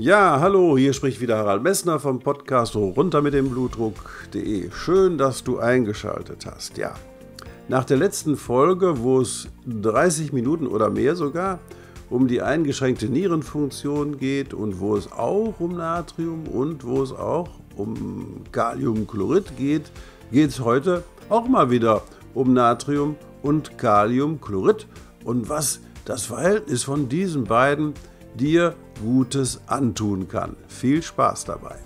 Ja, hallo, hier spricht wieder Harald Messner vom Podcast runter mit dem Blutdruck.de. Schön, dass du eingeschaltet hast. Ja, nach der letzten Folge, wo es 30 Minuten oder mehr sogar um die eingeschränkte Nierenfunktion geht und wo es auch um Natrium und wo es auch um Kaliumchlorid geht, geht es heute auch mal wieder um Natrium und Kaliumchlorid und was das Verhältnis von diesen beiden ist dir Gutes antun kann. Viel Spaß dabei!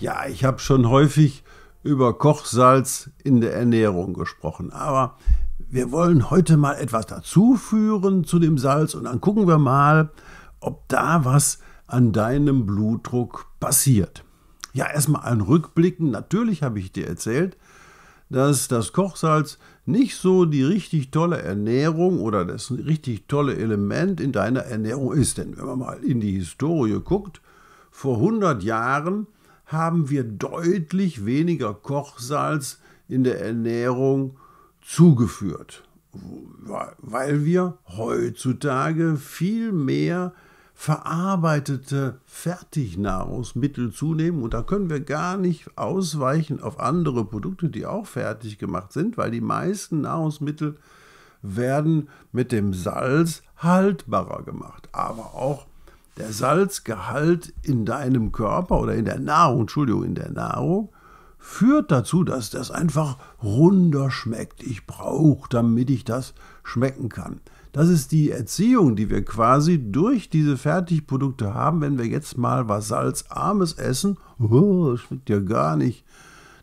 Ja, ich habe schon häufig über Kochsalz in der Ernährung gesprochen, aber wir wollen heute mal etwas dazuführen zu dem Salz und dann gucken wir mal, ob da was an deinem Blutdruck passiert. Ja, erstmal ein Rückblicken. Natürlich habe ich dir erzählt, dass das Kochsalz nicht so die richtig tolle Ernährung oder das richtig tolle Element in deiner Ernährung ist. Denn wenn man mal in die Historie guckt, vor 100 Jahren haben wir deutlich weniger Kochsalz in der Ernährung zugeführt, weil wir heutzutage viel mehr verarbeitete Fertignahrungsmittel zunehmen und da können wir gar nicht ausweichen auf andere Produkte, die auch fertig gemacht sind, weil die meisten Nahrungsmittel werden mit dem Salz haltbarer gemacht. Aber auch der Salzgehalt in deinem Körper oder in der Nahrung, Entschuldigung, in der Nahrung führt dazu, dass das einfach runder schmeckt. Ich brauche, damit ich das schmecken kann. Das ist die Erziehung, die wir quasi durch diese Fertigprodukte haben. Wenn wir jetzt mal was Salzarmes essen, oh, schmeckt ja gar nicht,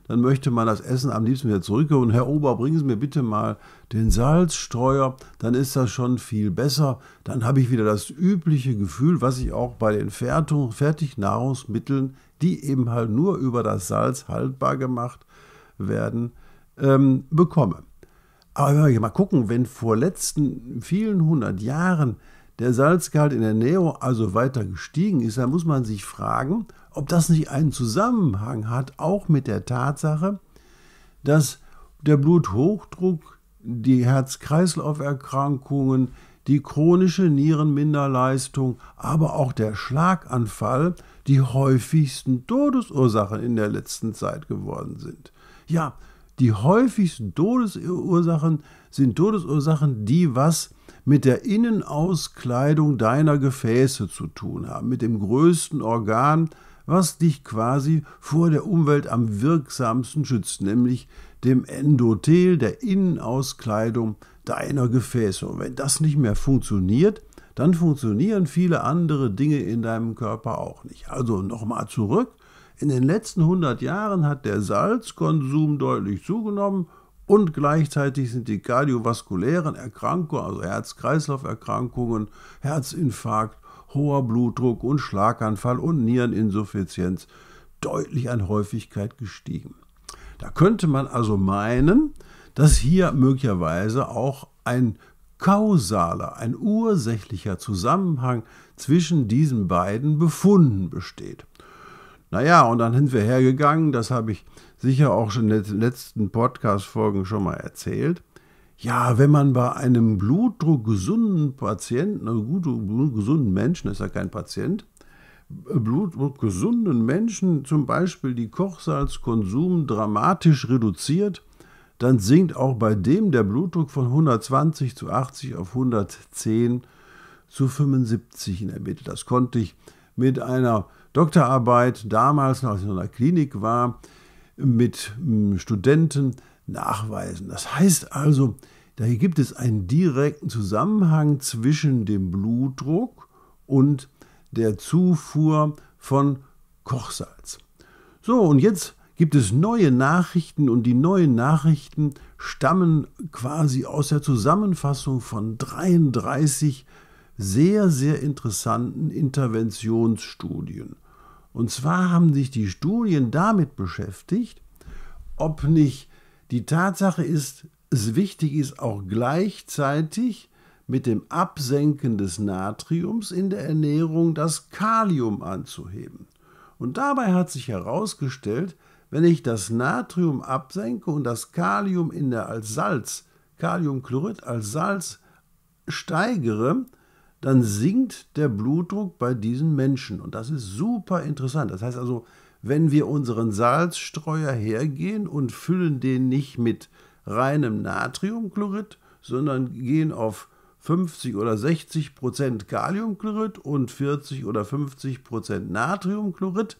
dann möchte man das Essen am liebsten wieder zurückholen. Herr Ober, bringen Sie mir bitte mal den Salzstreuer, dann ist das schon viel besser. Dann habe ich wieder das übliche Gefühl, was ich auch bei den Fertignahrungsmitteln, die eben halt nur über das Salz haltbar gemacht werden, ähm, bekomme. Aber wenn wir mal gucken, wenn vor letzten vielen hundert Jahren der Salzgehalt in der Nähe also weiter gestiegen ist, dann muss man sich fragen, ob das nicht einen Zusammenhang hat, auch mit der Tatsache, dass der Bluthochdruck, die Herz-Kreislauf-Erkrankungen, die chronische Nierenminderleistung, aber auch der Schlaganfall die häufigsten Todesursachen in der letzten Zeit geworden sind. Ja, die häufigsten Todesursachen sind Todesursachen, die was mit der Innenauskleidung deiner Gefäße zu tun haben, mit dem größten Organ, was dich quasi vor der Umwelt am wirksamsten schützt, nämlich dem Endothel, der Innenauskleidung deiner Gefäße. Und wenn das nicht mehr funktioniert, dann funktionieren viele andere Dinge in deinem Körper auch nicht. Also nochmal zurück, in den letzten 100 Jahren hat der Salzkonsum deutlich zugenommen und gleichzeitig sind die kardiovaskulären Erkrankungen, also Herz-Kreislauf-Erkrankungen, Herzinfarkt, hoher Blutdruck und Schlaganfall und Niereninsuffizienz deutlich an Häufigkeit gestiegen. Da könnte man also meinen, dass hier möglicherweise auch ein kausaler, ein ursächlicher Zusammenhang zwischen diesen beiden Befunden besteht. Naja, und dann sind wir hergegangen, das habe ich sicher auch schon in den letzten Podcast-Folgen schon mal erzählt. Ja, wenn man bei einem Blutdruck gesunden Patienten, also guten, gesunden Menschen, ist ja kein Patient, Blutdruck gesunden Menschen zum Beispiel die Kochsalzkonsum dramatisch reduziert, dann sinkt auch bei dem der Blutdruck von 120 zu 80 auf 110 zu 75 in der Mitte. Das konnte ich mit einer Doktorarbeit damals noch ich in einer Klinik war, mit hm, Studenten nachweisen. Das heißt also, da gibt es einen direkten Zusammenhang zwischen dem Blutdruck und der Zufuhr von Kochsalz. So, und jetzt gibt es neue Nachrichten und die neuen Nachrichten stammen quasi aus der Zusammenfassung von 33 sehr, sehr interessanten Interventionsstudien. Und zwar haben sich die Studien damit beschäftigt, ob nicht die Tatsache ist, es wichtig ist, auch gleichzeitig mit dem Absenken des Natriums in der Ernährung das Kalium anzuheben. Und dabei hat sich herausgestellt, wenn ich das Natrium absenke und das Kalium in der als Salz, Kaliumchlorid als Salz steigere, dann sinkt der Blutdruck bei diesen Menschen. Und das ist super interessant. Das heißt also, wenn wir unseren Salzstreuer hergehen und füllen den nicht mit reinem Natriumchlorid, sondern gehen auf 50 oder 60 Prozent Kaliumchlorid und 40 oder 50 Prozent Natriumchlorid,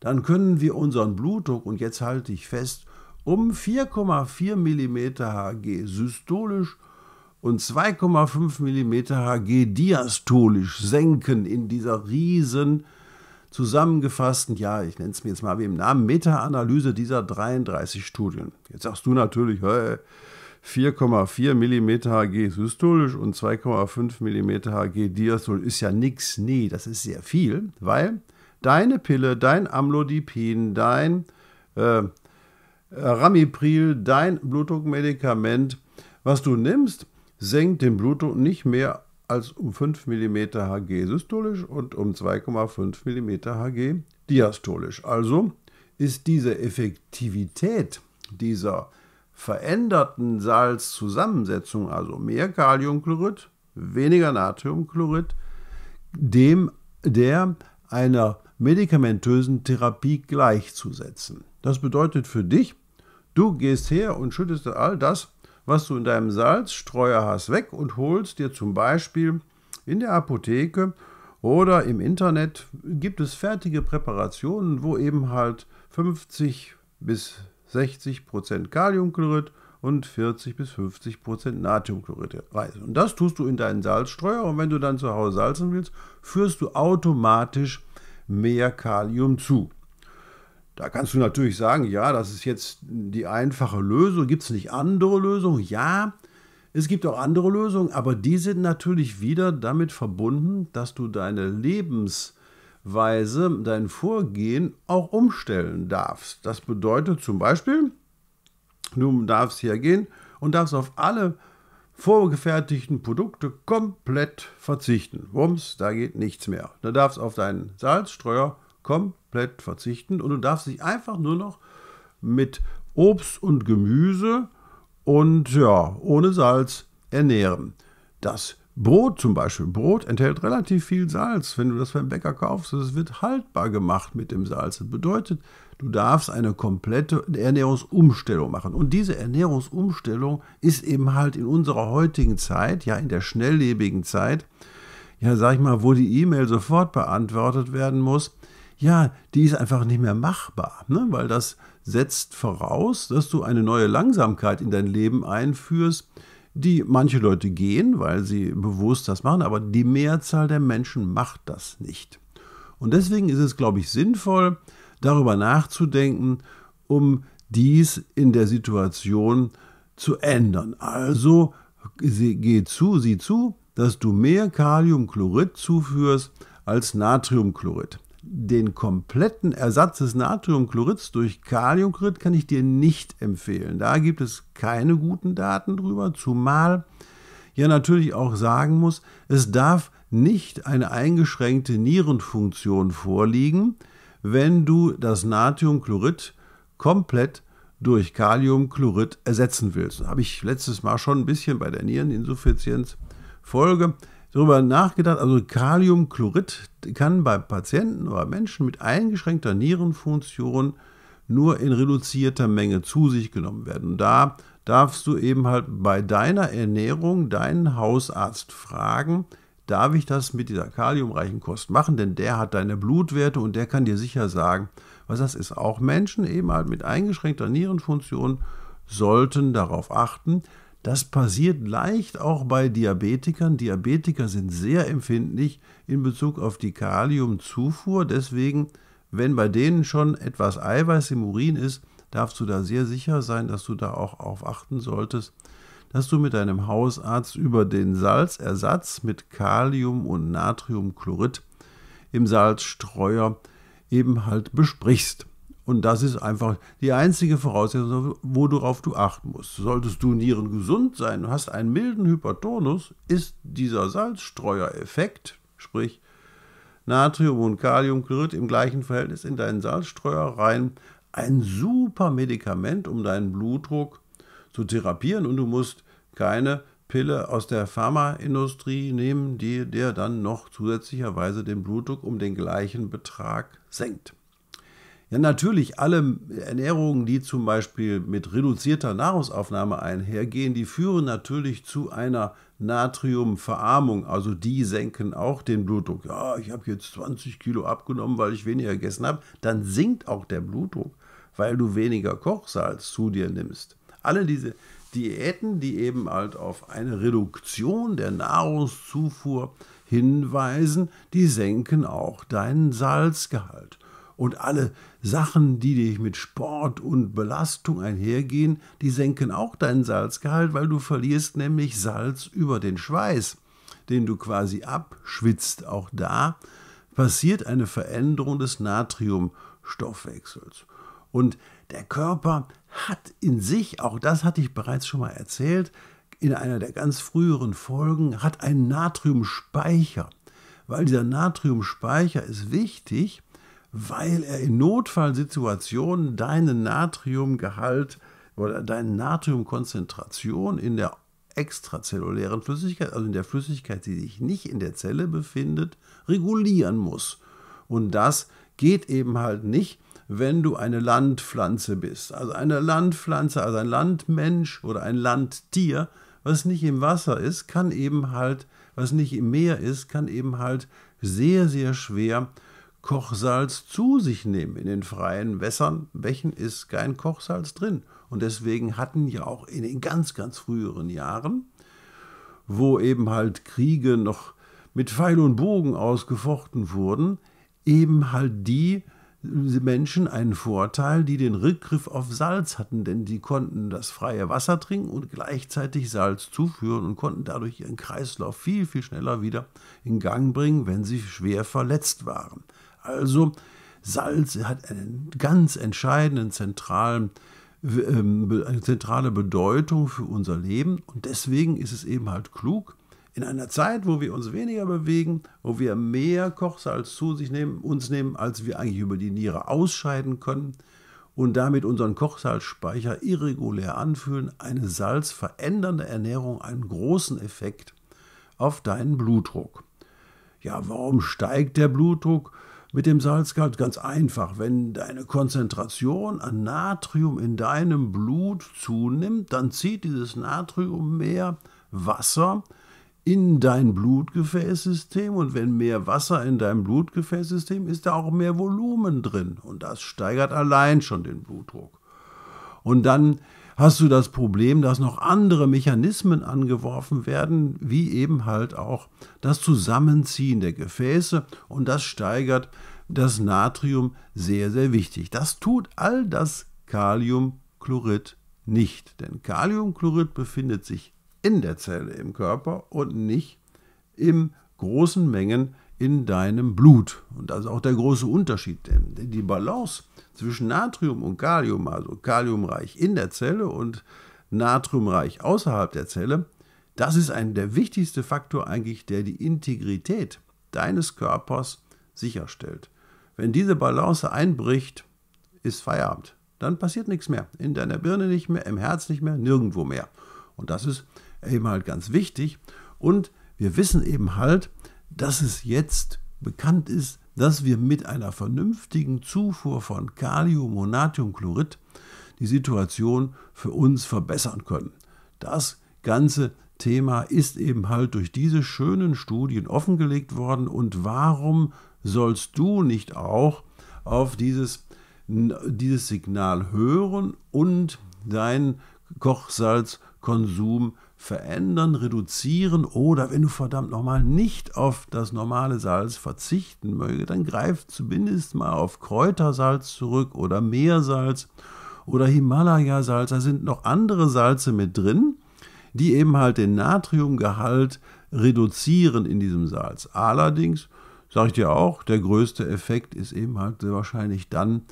dann können wir unseren Blutdruck, und jetzt halte ich fest, um 4,4 mm Hg systolisch und 2,5 mm HG diastolisch senken in dieser riesen zusammengefassten, ja, ich nenne es mir jetzt mal wie im Namen, Meta-Analyse dieser 33 Studien. Jetzt sagst du natürlich, 4,4 mm Hg systolisch und 2,5 mm Hg diastolisch ist ja nichts. Nee, das ist sehr viel, weil deine Pille, dein Amlodipin, dein äh, Ramipril, dein Blutdruckmedikament, was du nimmst, senkt den Blutdruck nicht mehr als um 5 mm Hg systolisch und um 2,5 mm Hg diastolisch. Also ist diese Effektivität dieser veränderten Salzzusammensetzung, also mehr Kaliumchlorid, weniger Natriumchlorid, dem der einer medikamentösen Therapie gleichzusetzen. Das bedeutet für dich, du gehst her und schüttest all das, was du in deinem Salzstreuer hast, weg und holst dir zum Beispiel in der Apotheke oder im Internet gibt es fertige Präparationen, wo eben halt 50 bis 60 Prozent Kaliumchlorid und 40 bis 50 Prozent Natriumchlorid reisen. Und das tust du in deinen Salzstreuer und wenn du dann zu Hause salzen willst, führst du automatisch mehr Kalium zu. Da kannst du natürlich sagen, ja, das ist jetzt die einfache Lösung. Gibt es nicht andere Lösungen? Ja, es gibt auch andere Lösungen, aber die sind natürlich wieder damit verbunden, dass du deine Lebensweise, dein Vorgehen auch umstellen darfst. Das bedeutet zum Beispiel, du darfst hergehen und darfst auf alle vorgefertigten Produkte komplett verzichten. Wumms, da geht nichts mehr. Du darfst auf deinen Salzstreuer komplett komplett verzichten und du darfst dich einfach nur noch mit Obst und Gemüse und ja, ohne Salz ernähren. Das Brot zum Beispiel. Brot enthält relativ viel Salz. Wenn du das beim Bäcker kaufst, es wird haltbar gemacht mit dem Salz. Das bedeutet, du darfst eine komplette Ernährungsumstellung machen. Und diese Ernährungsumstellung ist eben halt in unserer heutigen Zeit, ja in der schnelllebigen Zeit, ja sag ich mal, wo die E-Mail sofort beantwortet werden muss, ja, die ist einfach nicht mehr machbar, ne? weil das setzt voraus, dass du eine neue Langsamkeit in dein Leben einführst, die manche Leute gehen, weil sie bewusst das machen, aber die Mehrzahl der Menschen macht das nicht. Und deswegen ist es, glaube ich, sinnvoll, darüber nachzudenken, um dies in der Situation zu ändern. Also geh zu, sieh zu, dass du mehr Kaliumchlorid zuführst als Natriumchlorid den kompletten Ersatz des Natriumchlorids durch Kaliumchlorid kann ich dir nicht empfehlen. Da gibt es keine guten Daten drüber, zumal ja natürlich auch sagen muss, es darf nicht eine eingeschränkte Nierenfunktion vorliegen, wenn du das Natriumchlorid komplett durch Kaliumchlorid ersetzen willst. Das habe ich letztes Mal schon ein bisschen bei der Niereninsuffizienz Folge darüber nachgedacht, also Kaliumchlorid kann bei Patienten oder Menschen mit eingeschränkter Nierenfunktion nur in reduzierter Menge zu sich genommen werden. da darfst du eben halt bei deiner Ernährung deinen Hausarzt fragen, darf ich das mit dieser kaliumreichen Kost machen, denn der hat deine Blutwerte und der kann dir sicher sagen, was das ist. Auch Menschen eben halt mit eingeschränkter Nierenfunktion sollten darauf achten, das passiert leicht auch bei Diabetikern. Diabetiker sind sehr empfindlich in Bezug auf die Kaliumzufuhr. Deswegen, wenn bei denen schon etwas Eiweiß im Urin ist, darfst du da sehr sicher sein, dass du da auch auf achten solltest, dass du mit deinem Hausarzt über den Salzersatz mit Kalium und Natriumchlorid im Salzstreuer eben halt besprichst. Und das ist einfach die einzige Voraussetzung, worauf du achten musst. Solltest du Nieren gesund sein und hast einen milden Hypertonus, ist dieser Salzstreuereffekt, sprich Natrium und Kaliumchlorid im gleichen Verhältnis in deinen Salzstreuer rein, ein super Medikament, um deinen Blutdruck zu therapieren. Und du musst keine Pille aus der Pharmaindustrie nehmen, die dir dann noch zusätzlicherweise den Blutdruck um den gleichen Betrag senkt. Ja, natürlich, alle Ernährungen, die zum Beispiel mit reduzierter Nahrungsaufnahme einhergehen, die führen natürlich zu einer Natriumverarmung. Also die senken auch den Blutdruck. Ja, ich habe jetzt 20 Kilo abgenommen, weil ich weniger gegessen habe. Dann sinkt auch der Blutdruck, weil du weniger Kochsalz zu dir nimmst. Alle diese Diäten, die eben halt auf eine Reduktion der Nahrungszufuhr hinweisen, die senken auch deinen Salzgehalt. Und alle Sachen, die dich mit Sport und Belastung einhergehen, die senken auch deinen Salzgehalt, weil du verlierst nämlich Salz über den Schweiß, den du quasi abschwitzt. Auch da passiert eine Veränderung des Natriumstoffwechsels. Und der Körper hat in sich, auch das hatte ich bereits schon mal erzählt, in einer der ganz früheren Folgen, hat einen Natriumspeicher. Weil dieser Natriumspeicher ist wichtig, weil er in Notfallsituationen deinen Natriumgehalt oder deine Natriumkonzentration in der extrazellulären Flüssigkeit, also in der Flüssigkeit, die sich nicht in der Zelle befindet, regulieren muss. Und das geht eben halt nicht, wenn du eine Landpflanze bist. Also eine Landpflanze, also ein Landmensch oder ein Landtier, was nicht im Wasser ist, kann eben halt, was nicht im Meer ist, kann eben halt sehr, sehr schwer Kochsalz zu sich nehmen. In den freien Wässern, Bächen ist kein Kochsalz drin. Und deswegen hatten ja auch in den ganz, ganz früheren Jahren, wo eben halt Kriege noch mit Pfeil und Bogen ausgefochten wurden, eben halt die Menschen einen Vorteil, die den Rückgriff auf Salz hatten, denn die konnten das freie Wasser trinken und gleichzeitig Salz zuführen und konnten dadurch ihren Kreislauf viel, viel schneller wieder in Gang bringen, wenn sie schwer verletzt waren. Also Salz hat einen ganz entscheidenden zentralen ähm, eine zentrale Bedeutung für unser Leben und deswegen ist es eben halt klug, in einer Zeit, wo wir uns weniger bewegen, wo wir mehr Kochsalz zu sich nehmen, uns nehmen, als wir eigentlich über die Niere ausscheiden können und damit unseren Kochsalzspeicher irregulär anfühlen, eine salzverändernde Ernährung einen großen Effekt auf deinen Blutdruck. Ja, warum steigt der Blutdruck? Mit dem Salzgehalt ganz einfach. Wenn deine Konzentration an Natrium in deinem Blut zunimmt, dann zieht dieses Natrium mehr Wasser in dein Blutgefäßsystem und wenn mehr Wasser in deinem Blutgefäßsystem ist, da auch mehr Volumen drin und das steigert allein schon den Blutdruck. Und dann hast du das Problem, dass noch andere Mechanismen angeworfen werden, wie eben halt auch das Zusammenziehen der Gefäße und das steigert das Natrium sehr, sehr wichtig. Das tut all das Kaliumchlorid nicht, denn Kaliumchlorid befindet sich in der Zelle im Körper und nicht in großen Mengen in deinem Blut. Und das ist auch der große Unterschied. Denn Die Balance zwischen Natrium und Kalium, also kaliumreich in der Zelle und natriumreich außerhalb der Zelle, das ist ein, der wichtigste Faktor eigentlich, der die Integrität deines Körpers sicherstellt. Wenn diese Balance einbricht, ist Feierabend. Dann passiert nichts mehr. In deiner Birne nicht mehr, im Herz nicht mehr, nirgendwo mehr. Und das ist eben halt ganz wichtig. Und wir wissen eben halt, dass es jetzt bekannt ist, dass wir mit einer vernünftigen Zufuhr von Kalium, Monatiumchlorid die Situation für uns verbessern können. Das ganze Thema ist eben halt durch diese schönen Studien offengelegt worden und warum sollst du nicht auch auf dieses, dieses Signal hören und deinen Kochsalzkonsum verändern, reduzieren oder wenn du verdammt nochmal nicht auf das normale Salz verzichten möge, dann greif zumindest mal auf Kräutersalz zurück oder Meersalz oder Himalaya-Salz. Da sind noch andere Salze mit drin, die eben halt den Natriumgehalt reduzieren in diesem Salz. Allerdings, sage ich dir auch, der größte Effekt ist eben halt wahrscheinlich dann,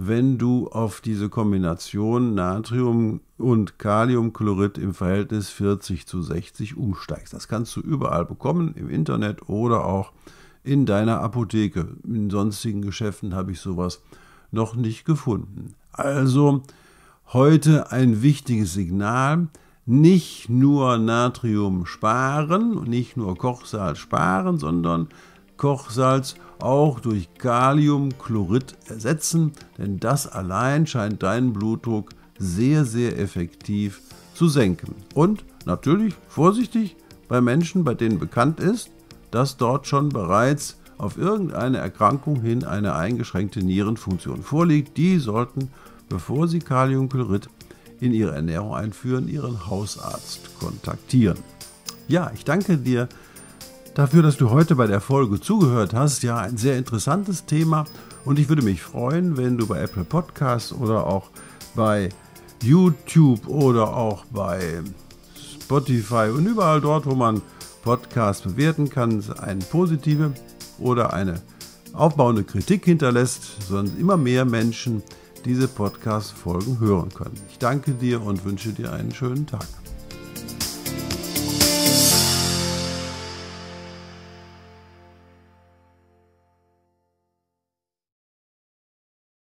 wenn du auf diese Kombination Natrium und Kaliumchlorid im Verhältnis 40 zu 60 umsteigst. Das kannst du überall bekommen, im Internet oder auch in deiner Apotheke. In sonstigen Geschäften habe ich sowas noch nicht gefunden. Also heute ein wichtiges Signal. Nicht nur Natrium sparen, nicht nur Kochsalz sparen, sondern Kochsalz auch durch Kaliumchlorid ersetzen, denn das allein scheint deinen Blutdruck sehr, sehr effektiv zu senken. Und natürlich vorsichtig bei Menschen, bei denen bekannt ist, dass dort schon bereits auf irgendeine Erkrankung hin eine eingeschränkte Nierenfunktion vorliegt. Die sollten, bevor sie Kaliumchlorid in ihre Ernährung einführen, ihren Hausarzt kontaktieren. Ja, ich danke dir dafür, dass du heute bei der Folge zugehört hast. Ja, ein sehr interessantes Thema und ich würde mich freuen, wenn du bei Apple Podcasts oder auch bei YouTube oder auch bei Spotify und überall dort, wo man Podcasts bewerten kann, eine positive oder eine aufbauende Kritik hinterlässt, sondern immer mehr Menschen diese Podcast-Folgen hören können. Ich danke dir und wünsche dir einen schönen Tag.